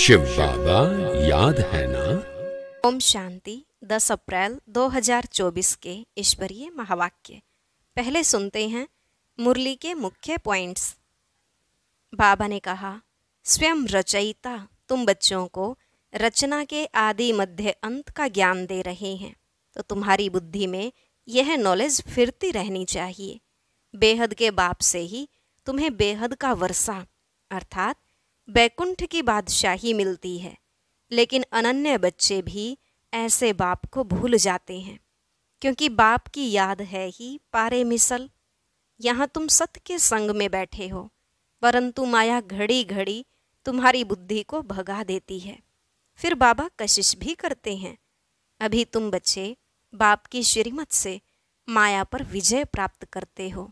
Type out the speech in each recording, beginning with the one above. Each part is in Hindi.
शिव बाबा याद है ना ओम शांति 10 अप्रैल 2024 के ईश्वरीय महावाक्य पहले सुनते हैं मुरली के मुख्य पॉइंट्स बाबा ने कहा स्वयं रचयिता तुम बच्चों को रचना के आदि मध्य अंत का ज्ञान दे रहे हैं तो तुम्हारी बुद्धि में यह नॉलेज फिरती रहनी चाहिए बेहद के बाप से ही तुम्हें बेहद का वर्षा अर्थात बैकुंठ की बादशाही मिलती है लेकिन अनन्य बच्चे भी ऐसे बाप को भूल जाते हैं क्योंकि बाप की याद है ही पारे मिसल यहाँ तुम सत्य के संग में बैठे हो परंतु माया घड़ी घड़ी तुम्हारी बुद्धि को भगा देती है फिर बाबा कशिश भी करते हैं अभी तुम बच्चे बाप की श्रीमत से माया पर विजय प्राप्त करते हो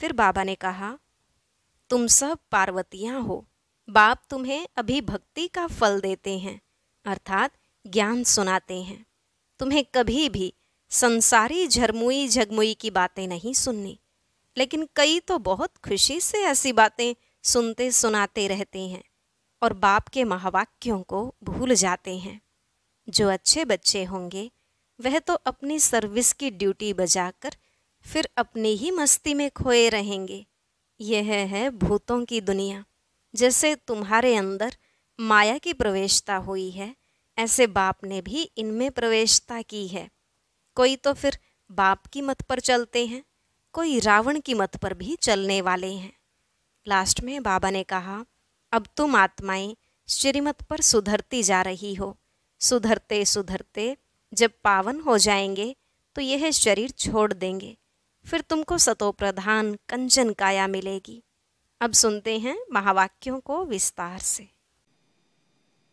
फिर बाबा ने कहा तुम सब पार्वतियाँ हो बाप तुम्हें अभी भक्ति का फल देते हैं अर्थात ज्ञान सुनाते हैं तुम्हें कभी भी संसारी झरमुई झगमुई की बातें नहीं सुननी लेकिन कई तो बहुत खुशी से ऐसी बातें सुनते सुनाते रहते हैं और बाप के महावाक्यों को भूल जाते हैं जो अच्छे बच्चे होंगे वह तो अपनी सर्विस की ड्यूटी बजाकर फिर अपनी ही मस्ती में खोए रहेंगे यह है भूतों की दुनिया जैसे तुम्हारे अंदर माया की प्रवेशता हुई है ऐसे बाप ने भी इनमें प्रवेशता की है कोई तो फिर बाप की मत पर चलते हैं कोई रावण की मत पर भी चलने वाले हैं लास्ट में बाबा ने कहा अब तुम आत्माएं श्रीमत पर सुधरती जा रही हो सुधरते सुधरते जब पावन हो जाएंगे तो यह शरीर छोड़ देंगे फिर तुमको सतोप्रधान कंचन काया मिलेगी अब सुनते हैं महावाक्यों को विस्तार से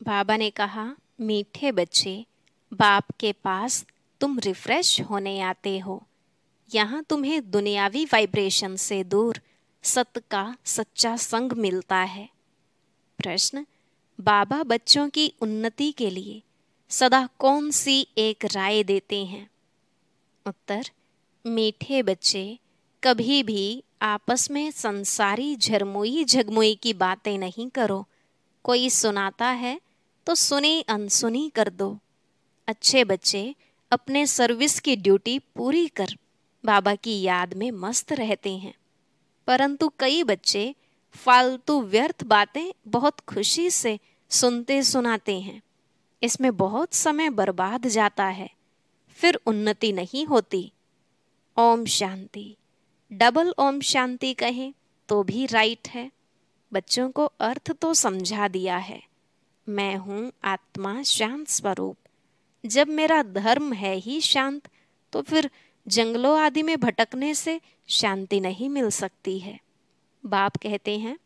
बाबा ने कहा मीठे बच्चे बाप के पास तुम रिफ्रेश होने आते हो यहाँ तुम्हें दुनियावी वाइब्रेशन से दूर सत का सच्चा संग मिलता है प्रश्न बाबा बच्चों की उन्नति के लिए सदा कौन सी एक राय देते हैं उत्तर मीठे बच्चे कभी भी आपस में संसारी झरमुई झगमुई की बातें नहीं करो कोई सुनाता है तो सुनी अनसुनी कर दो अच्छे बच्चे अपने सर्विस की ड्यूटी पूरी कर बाबा की याद में मस्त रहते हैं परंतु कई बच्चे फालतू व्यर्थ बातें बहुत खुशी से सुनते सुनाते हैं इसमें बहुत समय बर्बाद जाता है फिर उन्नति नहीं होती ओम शांति डबल ओम शांति कहें तो भी राइट है बच्चों को अर्थ तो समझा दिया है मैं हूँ आत्मा शांत स्वरूप जब मेरा धर्म है ही शांत तो फिर जंगलों आदि में भटकने से शांति नहीं मिल सकती है बाप कहते हैं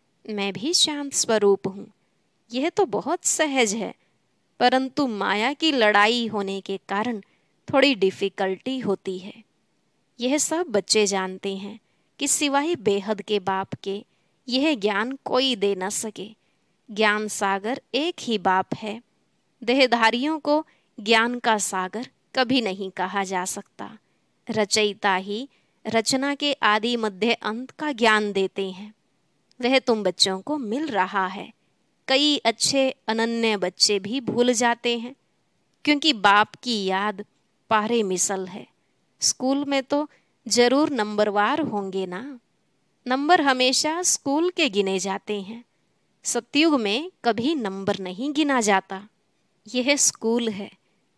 मैं भी शांत स्वरूप हूँ यह तो बहुत सहज है परंतु माया की लड़ाई होने के कारण थोड़ी डिफिकल्टी होती है यह सब बच्चे जानते हैं कि सिवाय बेहद के बाप के यह ज्ञान कोई दे न सके ज्ञान सागर एक ही बाप है देहधारियों को ज्ञान का सागर कभी नहीं कहा जा सकता रचयिता ही रचना के आदि मध्य अंत का ज्ञान देते हैं वह तुम बच्चों को मिल रहा है कई अच्छे अनन्य बच्चे भी भूल जाते हैं क्योंकि बाप की याद पारे मिसल है स्कूल में तो ज़रूर नंबरवार होंगे ना नंबर हमेशा स्कूल के गिने जाते हैं सत्युग में कभी नंबर नहीं गिना जाता यह स्कूल है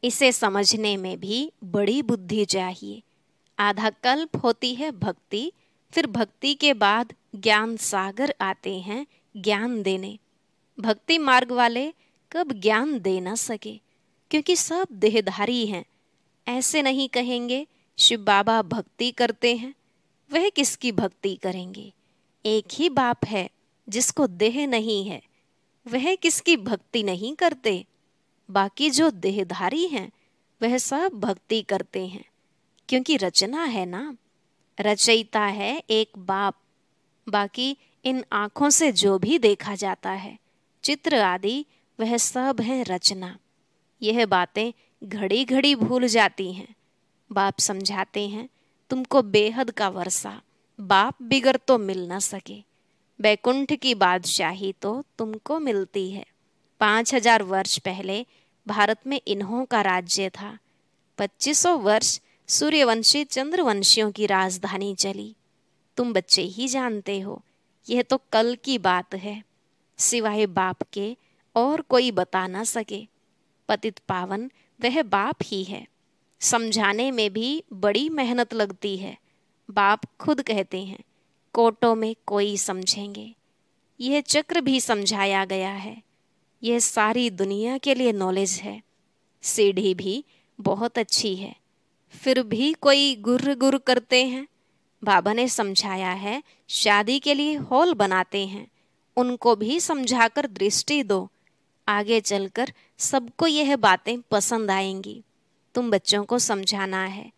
इसे समझने में भी बड़ी बुद्धि चाहिए आधा कल्प होती है भक्ति फिर भक्ति के बाद ज्ञान सागर आते हैं ज्ञान देने भक्ति मार्ग वाले कब ज्ञान दे ना सके क्योंकि सब देहधारी हैं ऐसे नहीं कहेंगे शिव बाबा भक्ति करते हैं वह किसकी भक्ति करेंगे एक ही बाप है जिसको देह नहीं है वह किसकी भक्ति नहीं करते बाकी जो देहधारी हैं वह सब भक्ति करते हैं क्योंकि रचना है ना रचयिता है एक बाप बाकी इन आँखों से जो भी देखा जाता है चित्र आदि वह सब है रचना यह बातें घड़ी घड़ी भूल जाती हैं बाप समझाते हैं तुमको बेहद का वर्षा बाप बिगर तो मिल न सके बैकुंठ की बादशाही तो तुमको मिलती है पाँच हजार वर्ष पहले भारत में इन्हों का राज्य था पच्चीसों वर्ष सूर्यवंशी चंद्रवंशियों की राजधानी चली तुम बच्चे ही जानते हो यह तो कल की बात है सिवाय बाप के और कोई बता ना सके पतित पावन वह बाप ही है समझाने में भी बड़ी मेहनत लगती है बाप खुद कहते हैं कोटों में कोई समझेंगे यह चक्र भी समझाया गया है यह सारी दुनिया के लिए नॉलेज है सीढ़ी भी बहुत अच्छी है फिर भी कोई गुर गुर करते हैं बाबा ने समझाया है शादी के लिए हॉल बनाते हैं उनको भी समझाकर दृष्टि दो आगे चलकर सबको यह बातें पसंद आएंगी तुम बच्चों को समझाना है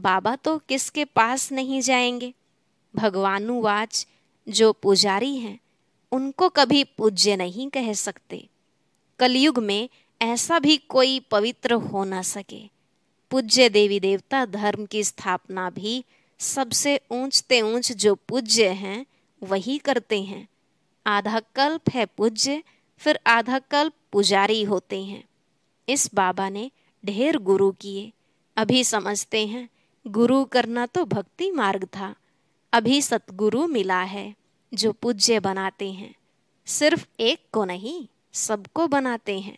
बाबा तो किसके पास नहीं जाएंगे भगवानुवाच जो पुजारी हैं उनको कभी पूज्य नहीं कह सकते कलयुग में ऐसा भी कोई पवित्र हो ना सके पूज्य देवी देवता धर्म की स्थापना भी सबसे ऊंचते ऊंच जो पूज्य हैं वही करते हैं आधा कल्प है पूज्य फिर आधा कल्प पुजारी होते हैं इस बाबा ने ढेर गुरु किए अभी समझते हैं गुरु करना तो भक्ति मार्ग था अभी सतगुरु मिला है जो पूज्य बनाते हैं सिर्फ एक को नहीं सबको बनाते हैं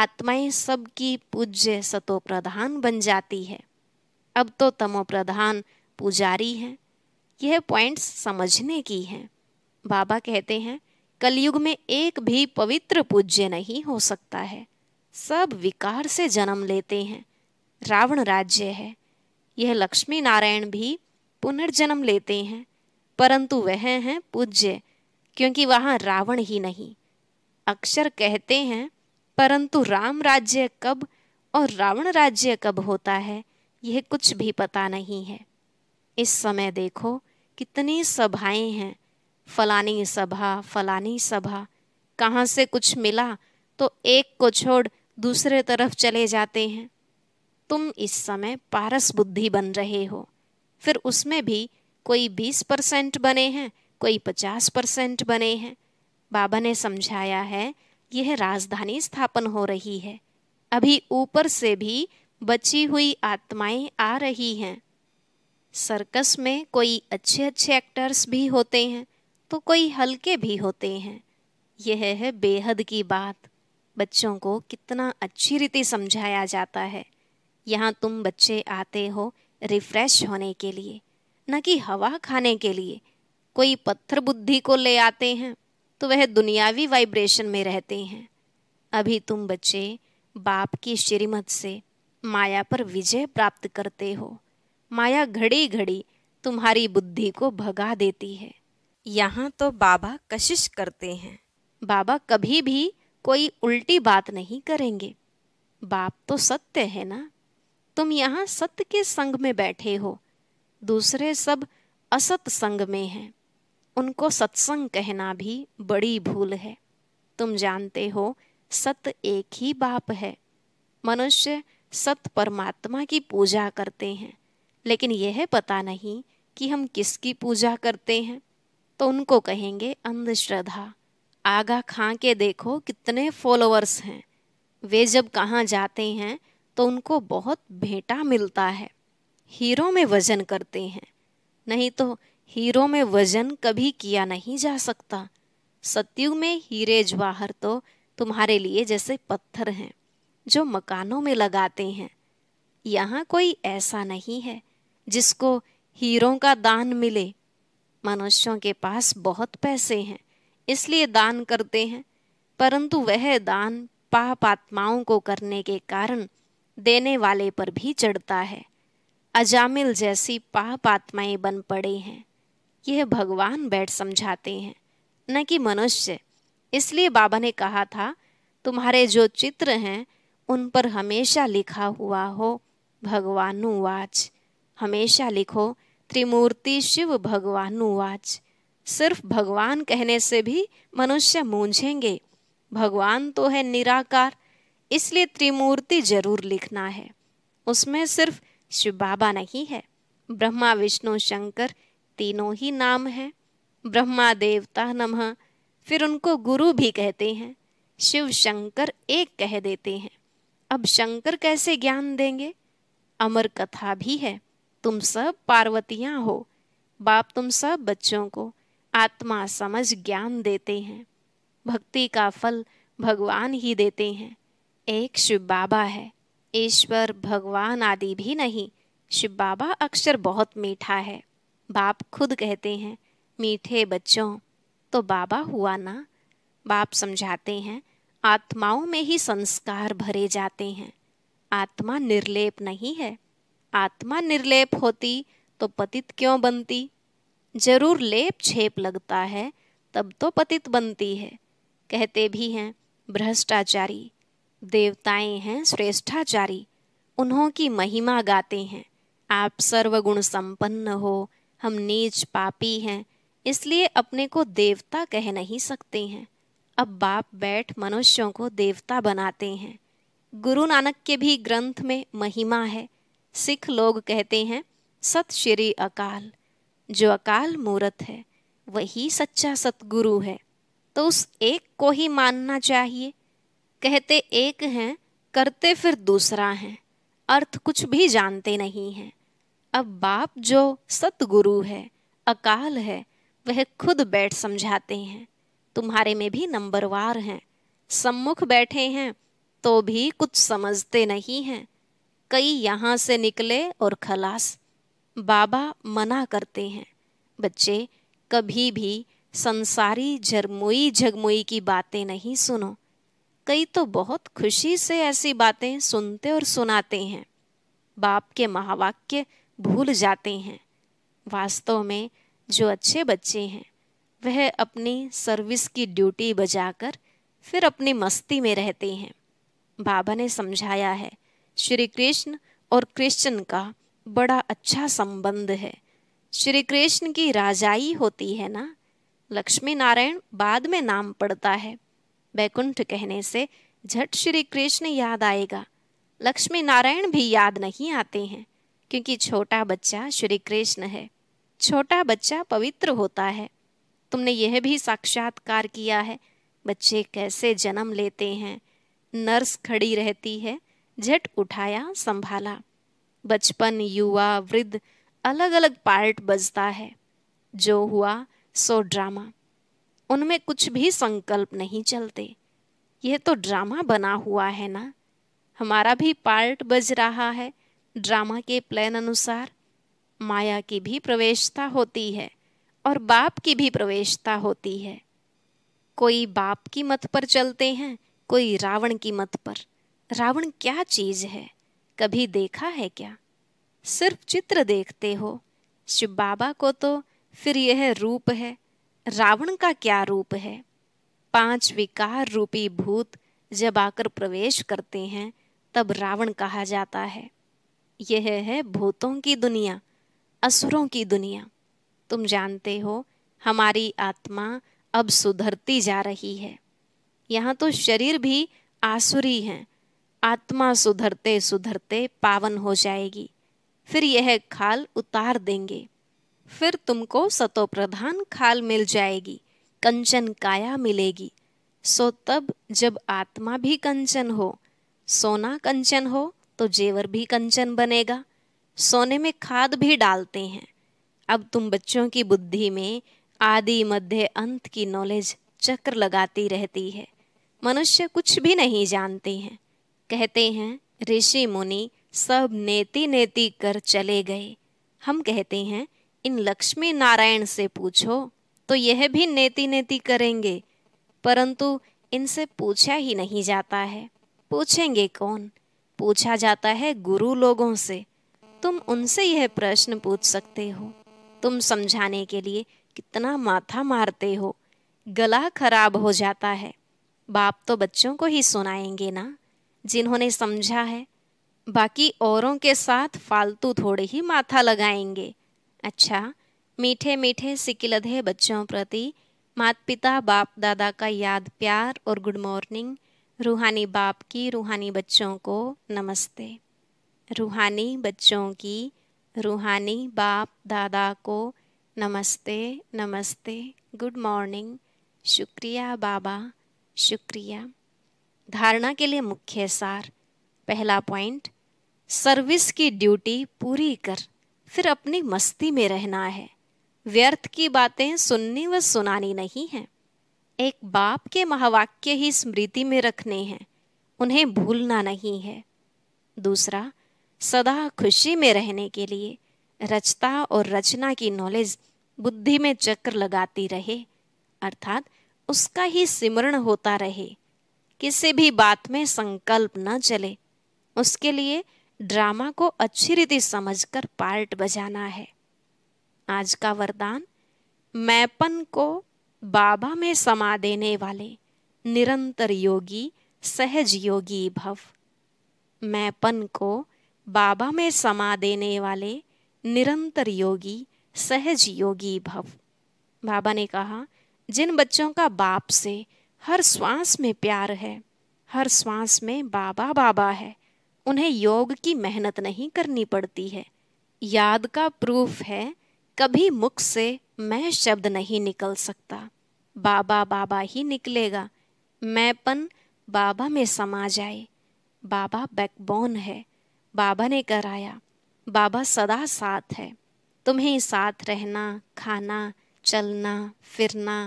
आत्माएं सबकी पूज्य सतो प्रधान बन जाती है अब तो तमो प्रधान पुजारी हैं यह पॉइंट्स समझने की हैं बाबा कहते हैं कलयुग में एक भी पवित्र पूज्य नहीं हो सकता है सब विकार से जन्म लेते हैं रावण राज्य है यह लक्ष्मी नारायण भी पुनर्जन्म लेते हैं परंतु वह हैं पूज्य क्योंकि वहाँ रावण ही नहीं अक्षर कहते हैं परंतु राम राज्य कब और रावण राज्य कब होता है यह कुछ भी पता नहीं है इस समय देखो कितनी सभाएं हैं फलानी सभा फलानी सभा कहाँ से कुछ मिला तो एक को छोड़ दूसरे तरफ चले जाते हैं तुम इस समय पारस बुद्धि बन रहे हो फिर उसमें भी कोई बीस परसेंट बने हैं कोई पचास परसेंट बने हैं बाबा ने समझाया है यह राजधानी स्थापन हो रही है अभी ऊपर से भी बची हुई आत्माएं आ रही हैं सर्कस में कोई अच्छे अच्छे एक्टर्स भी होते हैं तो कोई हल्के भी होते हैं यह है बेहद की बात बच्चों को कितना अच्छी रीति समझाया जाता है यहाँ तुम बच्चे आते हो रिफ्रेश होने के लिए न कि हवा खाने के लिए कोई पत्थर बुद्धि को ले आते हैं तो वह दुनियावी वाइब्रेशन में रहते हैं अभी तुम बच्चे बाप की श्रीमत से माया पर विजय प्राप्त करते हो माया घड़ी घड़ी तुम्हारी बुद्धि को भगा देती है यहाँ तो बाबा कशिश करते हैं बाबा कभी भी कोई उल्टी बात नहीं करेंगे बाप तो सत्य है ना तुम यहाँ सत्य के संग में बैठे हो दूसरे सब असत संग में हैं उनको सत्संग कहना भी बड़ी भूल है तुम जानते हो सत एक ही बाप है मनुष्य सत परमात्मा की पूजा करते हैं लेकिन यह पता नहीं कि हम किसकी पूजा करते हैं तो उनको कहेंगे अंधश्रद्धा आगा खां के देखो कितने फॉलोअर्स हैं वे जब कहाँ जाते हैं तो उनको बहुत भेंटा मिलता है हीरो में वजन करते हैं नहीं तो हीरो में वजन कभी किया नहीं जा सकता सत्यु में हीरे जवाहर तो तुम्हारे लिए जैसे पत्थर हैं जो मकानों में लगाते हैं यहाँ कोई ऐसा नहीं है जिसको हीरों का दान मिले मनुष्यों के पास बहुत पैसे हैं इसलिए दान करते हैं परंतु वह दान पाप आत्माओं को करने के कारण देने वाले पर भी चढ़ता है अजामिल जैसी पाप आत्माएं बन पड़े हैं यह भगवान बैठ समझाते हैं न कि मनुष्य इसलिए बाबा ने कहा था तुम्हारे जो चित्र हैं उन पर हमेशा लिखा हुआ हो भगवानुवाच हमेशा लिखो त्रिमूर्ति शिव भगवानुवाच सिर्फ भगवान कहने से भी मनुष्य मूंझेंगे भगवान तो है निराकार इसलिए त्रिमूर्ति जरूर लिखना है उसमें सिर्फ शिव बाबा नहीं है ब्रह्मा विष्णु शंकर तीनों ही नाम हैं ब्रह्मा देवता नमः फिर उनको गुरु भी कहते हैं शिव शंकर एक कह देते हैं अब शंकर कैसे ज्ञान देंगे अमर कथा भी है तुम सब पार्वतियाँ हो बाप तुम सब बच्चों को आत्मा समझ ज्ञान देते हैं भक्ति का फल भगवान ही देते हैं एक शिव बाबा है ईश्वर भगवान आदि भी नहीं शिव बाबा अक्षर बहुत मीठा है बाप खुद कहते हैं मीठे बच्चों तो बाबा हुआ ना बाप समझाते हैं आत्माओं में ही संस्कार भरे जाते हैं आत्मा निर्लेप नहीं है आत्मा निर्लेप होती तो पतित क्यों बनती जरूर लेप छेप लगता है तब तो पतित बनती है कहते भी हैं भ्रष्टाचारी देवताएं हैं श्रेष्ठाचारी उन्हों की महिमा गाते हैं आप सर्वगुण संपन्न हो हम नीच पापी हैं इसलिए अपने को देवता कह नहीं सकते हैं अब बाप बैठ मनुष्यों को देवता बनाते हैं गुरु नानक के भी ग्रंथ में महिमा है सिख लोग कहते हैं सत श्री अकाल जो अकाल मूर्त है वही सच्चा सतगुरु है तो उस एक को ही मानना चाहिए कहते एक हैं करते फिर दूसरा हैं अर्थ कुछ भी जानते नहीं हैं अब बाप जो सतगुरु है अकाल है वह खुद बैठ समझाते हैं तुम्हारे में भी नंबरवार हैं सम्मुख बैठे हैं तो भी कुछ समझते नहीं हैं कई यहाँ से निकले और खलास बाबा मना करते हैं बच्चे कभी भी संसारी झरमुई झगमुई की बातें नहीं सुनो कई तो बहुत खुशी से ऐसी बातें सुनते और सुनाते हैं बाप के महावाक्य भूल जाते हैं वास्तव में जो अच्छे बच्चे हैं वह अपनी सर्विस की ड्यूटी बजाकर फिर अपनी मस्ती में रहते हैं बाबा ने समझाया है श्री कृष्ण और क्रिश्चन का बड़ा अच्छा संबंध है श्री कृष्ण की राजाई होती है ना लक्ष्मी नारायण बाद में नाम पड़ता है बैकुंठ कहने से झट श्री कृष्ण याद आएगा लक्ष्मी नारायण भी याद नहीं आते हैं क्योंकि छोटा बच्चा श्री कृष्ण है छोटा बच्चा पवित्र होता है तुमने यह भी साक्षात्कार किया है बच्चे कैसे जन्म लेते हैं नर्स खड़ी रहती है झट उठाया संभाला बचपन युवा वृद्ध अलग अलग पार्ट बजता है जो हुआ सो ड्रामा उनमें कुछ भी संकल्प नहीं चलते यह तो ड्रामा बना हुआ है ना हमारा भी पार्ट बज रहा है ड्रामा के प्लान अनुसार माया की भी प्रवेशता होती है और बाप की भी प्रवेशता होती है कोई बाप की मत पर चलते हैं कोई रावण की मत पर रावण क्या चीज़ है कभी देखा है क्या सिर्फ चित्र देखते हो शिव बाबा को तो फिर यह रूप है रावण का क्या रूप है पांच विकार रूपी भूत जब आकर प्रवेश करते हैं तब रावण कहा जाता है यह है भूतों की दुनिया असुरों की दुनिया तुम जानते हो हमारी आत्मा अब सुधरती जा रही है यहाँ तो शरीर भी आसुरी हैं आत्मा सुधरते सुधरते पावन हो जाएगी फिर यह खाल उतार देंगे फिर तुमको सतोप्रधान खाल मिल जाएगी कंचन काया मिलेगी सो तब जब आत्मा भी कंचन हो सोना कंचन हो तो जेवर भी कंचन बनेगा सोने में खाद भी डालते हैं अब तुम बच्चों की बुद्धि में आदि मध्य अंत की नॉलेज चक्र लगाती रहती है मनुष्य कुछ भी नहीं जानते हैं कहते हैं ऋषि मुनि सब नेति नेति कर चले गए हम कहते हैं इन लक्ष्मी नारायण से पूछो तो यह भी नेति नेति करेंगे परंतु इनसे पूछा ही नहीं जाता है पूछेंगे कौन पूछा जाता है गुरु लोगों से तुम उनसे यह प्रश्न पूछ सकते हो तुम समझाने के लिए कितना माथा मारते हो गला खराब हो जाता है बाप तो बच्चों को ही सुनाएंगे ना जिन्होंने समझा है बाकी औरों के साथ फालतू थोड़े ही माथा लगाएंगे अच्छा मीठे मीठे सिकिलधे बच्चों प्रति मात पिता बाप दादा का याद प्यार और गुड मॉर्निंग रूहानी बाप की रूहानी बच्चों को नमस्ते रूहानी बच्चों की रूहानी बाप दादा को नमस्ते नमस्ते गुड मॉर्निंग शुक्रिया बाबा शुक्रिया धारणा के लिए मुख्य सार पहला पॉइंट सर्विस की ड्यूटी पूरी कर फिर अपनी मस्ती में रहना है व्यर्थ की बातें सुननी व सुनानी नहीं है एक बाप के महावाक्य ही स्मृति में रखने हैं उन्हें भूलना नहीं है दूसरा सदा खुशी में रहने के लिए रचता और रचना की नॉलेज बुद्धि में चक्र लगाती रहे अर्थात उसका ही सिमरण होता रहे किसी भी बात में संकल्प न चले उसके लिए ड्रामा को अच्छी रीति समझकर पार्ट बजाना है आज का वरदान मैपन को बाबा में समा देने वाले निरंतर योगी सहज योगी भव मैपन को बाबा में समा देने वाले निरंतर योगी सहज योगी भव बाबा ने कहा जिन बच्चों का बाप से हर श्वास में प्यार है हर श्वास में बाबा बाबा है उन्हें योग की मेहनत नहीं करनी पड़ती है याद का प्रूफ है कभी मुख से मैं शब्द नहीं निकल सकता बाबा बाबा ही निकलेगा मैंपन बाबा में समा जाए बाबा बैकबोन है बाबा ने कराया बाबा सदा साथ है तुम्हें साथ रहना खाना चलना फिरना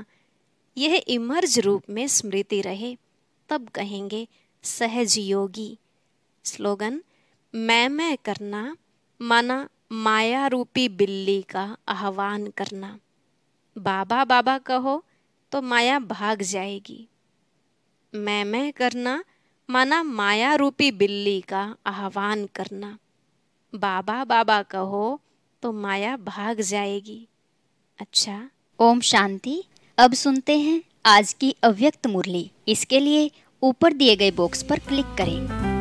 यह इमर्ज रूप में स्मृति रहे तब कहेंगे सहज योगी स्लोगन मैं मैं करना माना माया रूपी बिल्ली का आह्वान करना बाबा बाबा कहो तो माया भाग जाएगी मैं मैं करना माना माया रूपी बिल्ली का आह्वान करना बाबा बाबा कहो तो माया भाग जाएगी अच्छा ओम शांति अब सुनते हैं आज की अव्यक्त मुरली इसके लिए ऊपर दिए गए बॉक्स पर क्लिक करें